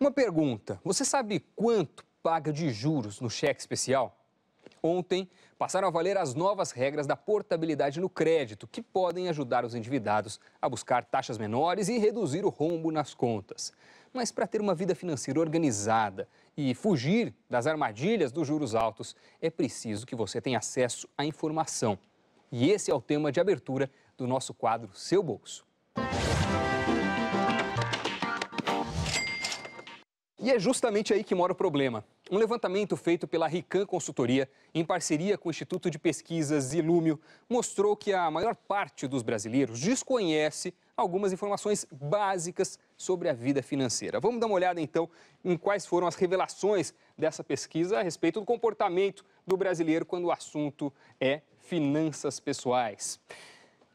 Uma pergunta: você sabe quanto paga de juros no cheque especial? Ontem passaram a valer as novas regras da portabilidade no crédito, que podem ajudar os endividados a buscar taxas menores e reduzir o rombo nas contas. Mas para ter uma vida financeira organizada e fugir das armadilhas dos juros altos, é preciso que você tenha acesso à informação. E esse é o tema de abertura do nosso quadro Seu Bolso. E é justamente aí que mora o problema. Um levantamento feito pela Rican Consultoria, em parceria com o Instituto de Pesquisas Ilúmio, mostrou que a maior parte dos brasileiros desconhece algumas informações básicas sobre a vida financeira. Vamos dar uma olhada então em quais foram as revelações dessa pesquisa a respeito do comportamento do brasileiro quando o assunto é finanças pessoais.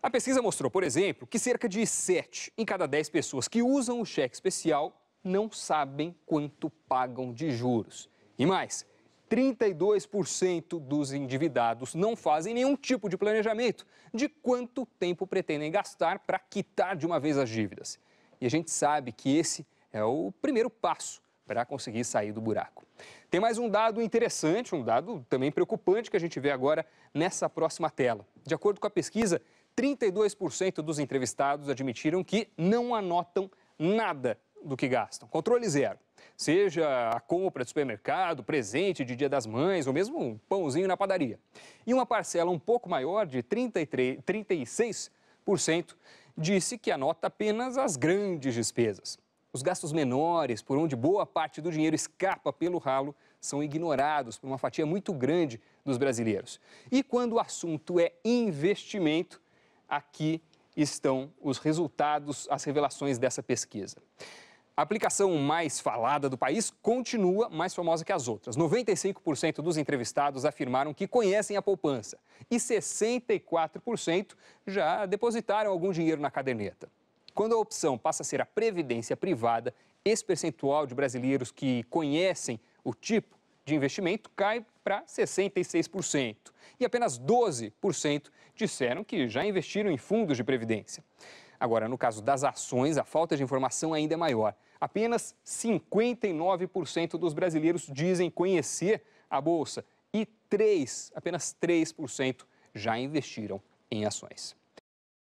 A pesquisa mostrou, por exemplo, que cerca de 7 em cada 10 pessoas que usam o cheque especial não sabem quanto pagam de juros. E mais, 32% dos endividados não fazem nenhum tipo de planejamento de quanto tempo pretendem gastar para quitar de uma vez as dívidas. E a gente sabe que esse é o primeiro passo para conseguir sair do buraco. Tem mais um dado interessante, um dado também preocupante que a gente vê agora nessa próxima tela. De acordo com a pesquisa, 32% dos entrevistados admitiram que não anotam nada do que gastam. Controle zero. Seja a compra de supermercado, presente de Dia das Mães ou mesmo um pãozinho na padaria. E uma parcela um pouco maior, de 33, 36%, disse que anota apenas as grandes despesas. Os gastos menores, por onde boa parte do dinheiro escapa pelo ralo, são ignorados por uma fatia muito grande dos brasileiros. E quando o assunto é investimento, aqui estão os resultados, as revelações dessa pesquisa. A aplicação mais falada do país continua mais famosa que as outras. 95% dos entrevistados afirmaram que conhecem a poupança e 64% já depositaram algum dinheiro na caderneta. Quando a opção passa a ser a previdência privada, esse percentual de brasileiros que conhecem o tipo de investimento cai para 66%. E apenas 12% disseram que já investiram em fundos de previdência. Agora, no caso das ações, a falta de informação ainda é maior. Apenas 59% dos brasileiros dizem conhecer a bolsa e 3, apenas 3% já investiram em ações.